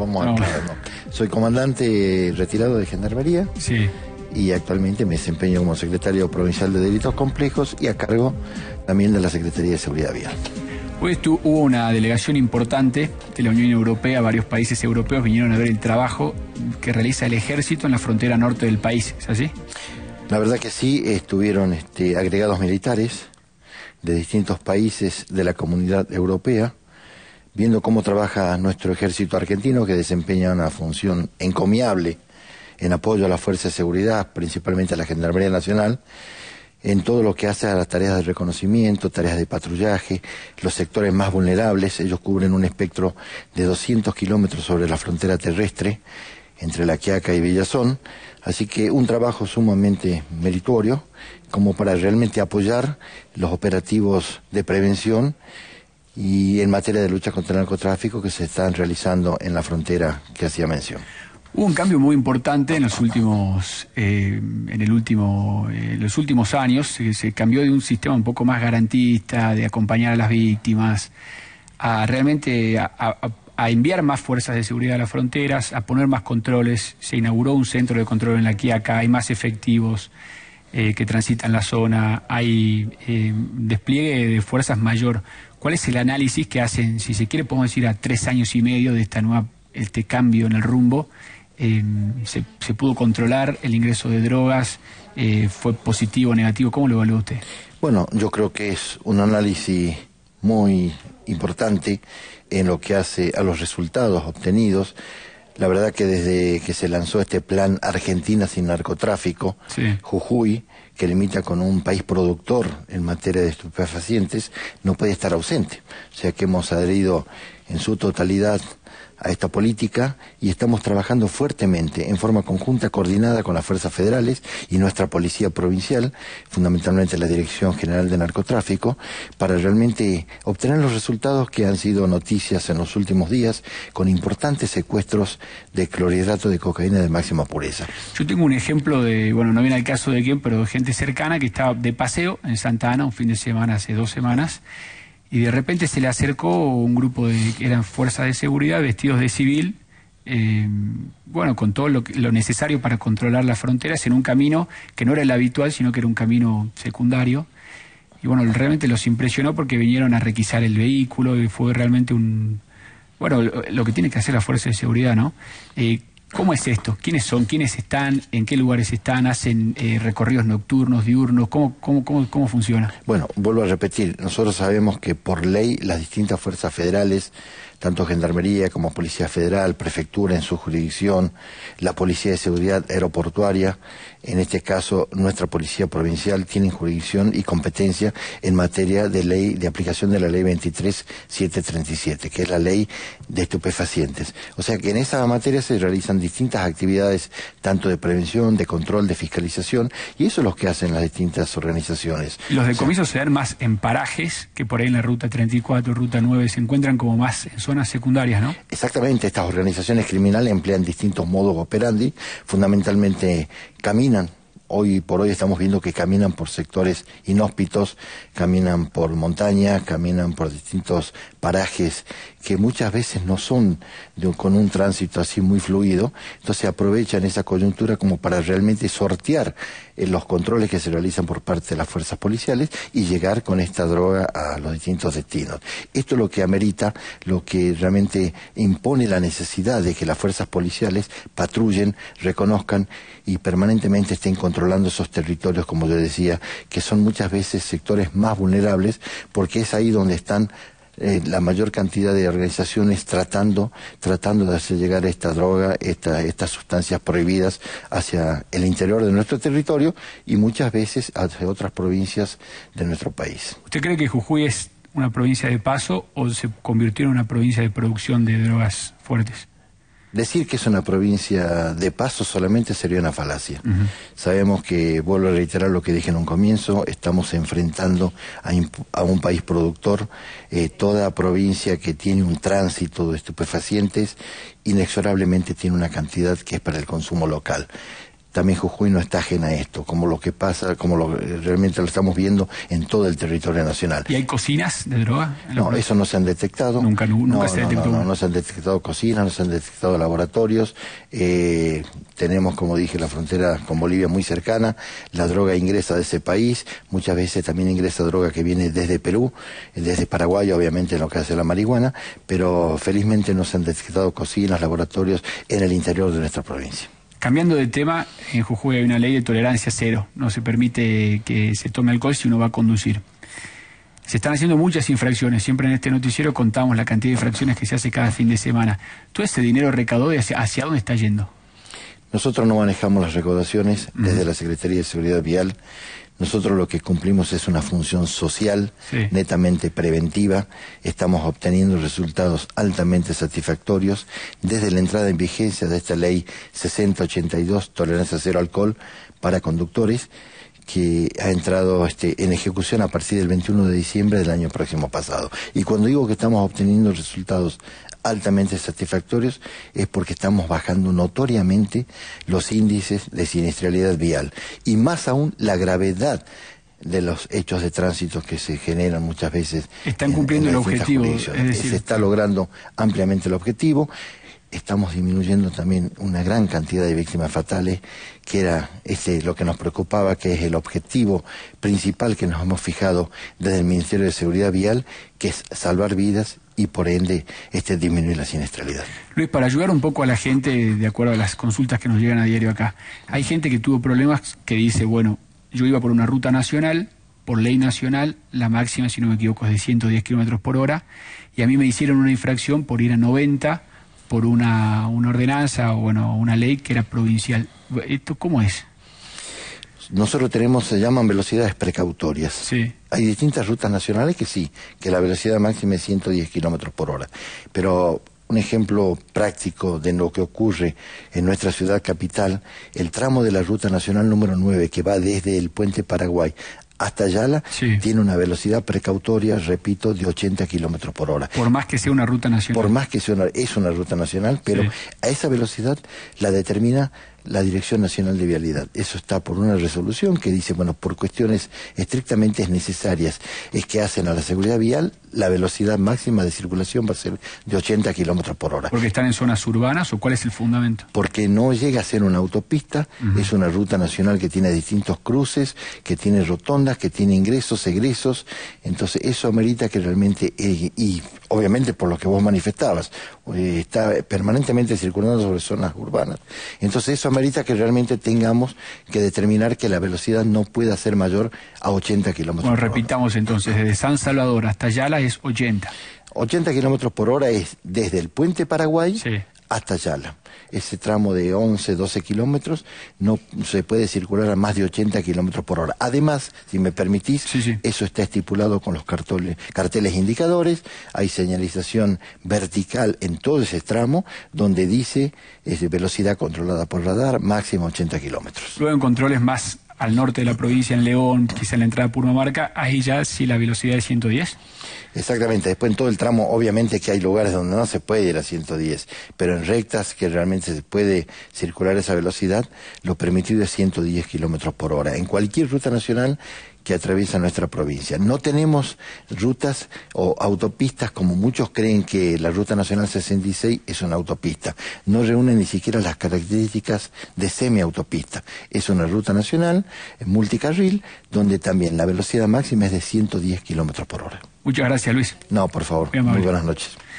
vamos ah, no. Soy comandante retirado de Gendarmería. Y actualmente me desempeño como secretario provincial de Delitos Complejos y a cargo también de la Secretaría de Seguridad Vial. Pues hubo una delegación importante de la Unión Europea, varios países europeos vinieron a ver el trabajo que realiza el ejército en la frontera norte del país, ¿es así? La verdad que sí, estuvieron este, agregados militares de distintos países de la comunidad europea, viendo cómo trabaja nuestro ejército argentino, que desempeña una función encomiable en apoyo a las fuerzas de seguridad, principalmente a la Gendarmería Nacional, en todo lo que hace a las tareas de reconocimiento, tareas de patrullaje, los sectores más vulnerables, ellos cubren un espectro de 200 kilómetros sobre la frontera terrestre entre La Quiaca y Villazón, así que un trabajo sumamente meritorio como para realmente apoyar los operativos de prevención y en materia de lucha contra el narcotráfico que se están realizando en la frontera que hacía mención. Hubo un cambio muy importante en los últimos, eh, en eh, los últimos años. Se, cambió de un sistema un poco más garantista, de acompañar a las víctimas, a realmente a, enviar más fuerzas de seguridad a las fronteras, a poner más controles. Se inauguró un centro de control en la Quiaca, hay más efectivos. Eh, que transitan la zona, hay eh, despliegue de fuerzas mayor. ¿Cuál es el análisis que hacen, si se quiere, podemos decir, a tres años y medio de esta nueva, este cambio en el rumbo? Em, se, pudo controlar el ingreso de drogas? Eh, ¿Fue positivo o negativo? ¿Cómo lo evalúa usted? Bueno, yo creo que es un análisis muy importante en lo que hace a los resultados obtenidos la verdad que desde que se lanzó este plan Argentina sin narcotráfico, Jujuy, que limita con un país productor en materia de estupefacientes, no puede estar ausente. O sea que hemos adherido en su totalidad a esta política y estamos trabajando fuertemente en forma conjunta, coordinada con las fuerzas federales y nuestra policía provincial, fundamentalmente la Dirección General de Narcotráfico, para realmente obtener los resultados que han sido noticias en los últimos días con importantes secuestros de clorhidrato de cocaína de máxima pureza. Yo tengo un ejemplo de, bueno, no viene al caso de quién, pero de gente cercana que estaba de paseo en Santa Ana un fin de semana hace dos semanas y de repente se le acercó un grupo de que eran fuerzas de seguridad vestidos de civil, eh, bueno, con todo lo, necesario para controlar las fronteras en un camino que no era el habitual, sino que era un camino secundario. Y bueno, realmente los impresionó porque vinieron a requisar el vehículo y fue realmente un... Bueno, lo, que tiene que hacer la fuerza de seguridad, ¿no? Eh, ¿Cómo es esto? ¿Quiénes son? ¿Quiénes están? ¿En qué lugares están? ¿Hacen eh, recorridos nocturnos, diurnos? cómo, cómo, cómo funciona? Bueno, vuelvo a repetir, nosotros sabemos que por ley las distintas fuerzas federales tanto Gendarmería como Policía Federal, Prefectura en su jurisdicción, la Policía de Seguridad Aeroportuaria, en este caso nuestra Policía Provincial, tienen jurisdicción y competencia en materia de ley de aplicación de la Ley 23737, que es la ley de estupefacientes. O sea que en esa materia se realizan distintas actividades, tanto de prevención, de control, de fiscalización, y eso es lo que hacen las distintas organizaciones. Los decomisos se dan más en parajes que por ahí en la ruta 34, ruta 9, se encuentran como más en secundarias, ¿no? Exactamente, estas organizaciones criminales emplean distintos modos operandi, fundamentalmente caminan hoy por hoy estamos viendo que caminan por sectores inhóspitos, caminan por montañas, caminan por distintos parajes que muchas veces no son con un tránsito así muy fluido, entonces aprovechan esa coyuntura como para realmente sortear eh, los controles que se realizan por parte de las fuerzas policiales y llegar con esta droga a los distintos destinos. Esto es lo que amerita, lo que realmente impone la necesidad de que las fuerzas policiales patrullen, reconozcan y permanentemente estén controlando controlando esos territorios, como yo decía, que son muchas veces sectores más vulnerables, porque es ahí donde están eh, la mayor cantidad de organizaciones tratando, tratando de hacer llegar esta droga, estas sustancias prohibidas hacia el interior de nuestro territorio y muchas veces hacia otras provincias de nuestro país. ¿Usted cree que Jujuy es una provincia de paso o se convirtió en una provincia de producción de drogas fuertes? Decir que es una provincia de paso solamente sería una falacia. Sabemos que, vuelvo a reiterar lo que dije en un comienzo, estamos enfrentando a, un país productor, eh, toda provincia que tiene un tránsito de estupefacientes, inexorablemente tiene una cantidad que es para el consumo local también Jujuy no está ajena a esto, como lo que pasa, como lo, realmente lo estamos viendo en todo el territorio nacional. ¿Y hay cocinas de droga? No, eso no se han detectado. Nunca, se detectó. No, se han detectado cocinas, no se han detectado laboratorios. Eh, tenemos, como dije, la frontera con Bolivia muy cercana. La droga ingresa de ese país. Muchas veces también ingresa droga que viene desde Perú, desde Paraguay, obviamente, en lo que hace la marihuana. Pero felizmente no se han detectado cocinas, laboratorios en el interior de nuestra provincia. Cambiando de tema, en Jujuy hay una ley de tolerancia cero. No se permite que se tome alcohol si uno va a conducir. Se están haciendo muchas infracciones. Siempre en este noticiero contamos la cantidad de infracciones que se hace cada fin de semana. ¿Todo ese dinero recaudado hacia, hacia dónde está yendo? Nosotros no manejamos las recaudaciones desde la Secretaría de Seguridad Vial. Nosotros lo que cumplimos es una función social, netamente preventiva. Estamos obteniendo resultados altamente satisfactorios. Desde la entrada en vigencia de esta ley 6082, tolerancia cero alcohol para conductores, que ha entrado este, en ejecución a partir del 21 de diciembre del año próximo pasado. Y cuando digo que estamos obteniendo resultados altamente satisfactorios es porque estamos bajando notoriamente los índices de siniestralidad vial y más aún la gravedad de los hechos de tránsito que se generan muchas veces. Están cumpliendo el objetivo. Se está logrando ampliamente el objetivo estamos disminuyendo también una gran cantidad de víctimas fatales, que era este, lo que nos preocupaba, que es el objetivo principal que nos hemos fijado desde el Ministerio de Seguridad Vial, que es salvar vidas y por ende este, disminuir la siniestralidad. Luis, para ayudar un poco a la gente, de acuerdo a las consultas que nos llegan a diario acá, hay gente que tuvo problemas que dice, bueno, yo iba por una ruta nacional, por ley nacional, la máxima, si no me equivoco, es de 110 kilómetros por hora, y a mí me hicieron una infracción por ir a 90 por una, una ordenanza o bueno, una ley que era provincial. ¿Esto cómo es? Nosotros tenemos, se llaman velocidades precautorias. Sí. Hay distintas rutas nacionales que sí, que la velocidad máxima es 110 kilómetros por hora. Pero un ejemplo práctico de lo que ocurre en nuestra ciudad capital, el tramo de la Ruta Nacional número 9 que va desde el puente Paraguay hasta Yala tiene una velocidad precautoria, repito, de 80 kilómetros por hora. Por más que sea una ruta nacional. Por más que sea una, es una ruta nacional, pero a esa velocidad la determina la Dirección Nacional de Vialidad. Eso está por una resolución que dice, bueno, por cuestiones estrictamente necesarias, es que hacen a la seguridad vial la velocidad máxima de circulación va a ser de 80 kilómetros por hora. ¿Porque están en zonas urbanas o cuál es el fundamento? Porque no llega a ser una autopista, es una ruta nacional que tiene distintos cruces, que tiene rotondas, que tiene ingresos, egresos, entonces eso amerita que realmente, eh, y obviamente por lo que vos manifestabas, eh, está permanentemente circulando sobre zonas urbanas, entonces eso amerita que realmente tengamos que determinar que la velocidad no pueda ser mayor a 80 kilómetros repitamos entonces, desde San Salvador hasta Yala es 80. 80 kilómetros por hora es desde el puente Paraguay hasta Yala. Ese tramo de 11, 12 kilómetros no se puede circular a más de 80 kilómetros por hora. Además, si me permitís, eso está estipulado con los carteles indicadores. Hay señalización vertical en todo ese tramo donde dice es de velocidad controlada por radar, máximo 80 kilómetros. Luego en controles más al norte de la provincia, en León, quizá en la entrada a Purmamarca, ahí ya sí la velocidad es 110. Exactamente, después en todo el tramo obviamente que hay lugares donde no se puede ir a 110, pero en rectas que realmente se puede circular esa velocidad, lo permitido es 110 kilómetros por hora. En cualquier ruta nacional que atraviesa nuestra provincia. No tenemos rutas o autopistas como muchos creen que la Ruta Nacional 66 es una autopista. No reúne ni siquiera las características de semiautopista. Es una ruta nacional eh, multicarril donde también la velocidad máxima es de 110 kilómetros por hora. Muchas gracias, Luis. No, por favor. Muy buenas noches.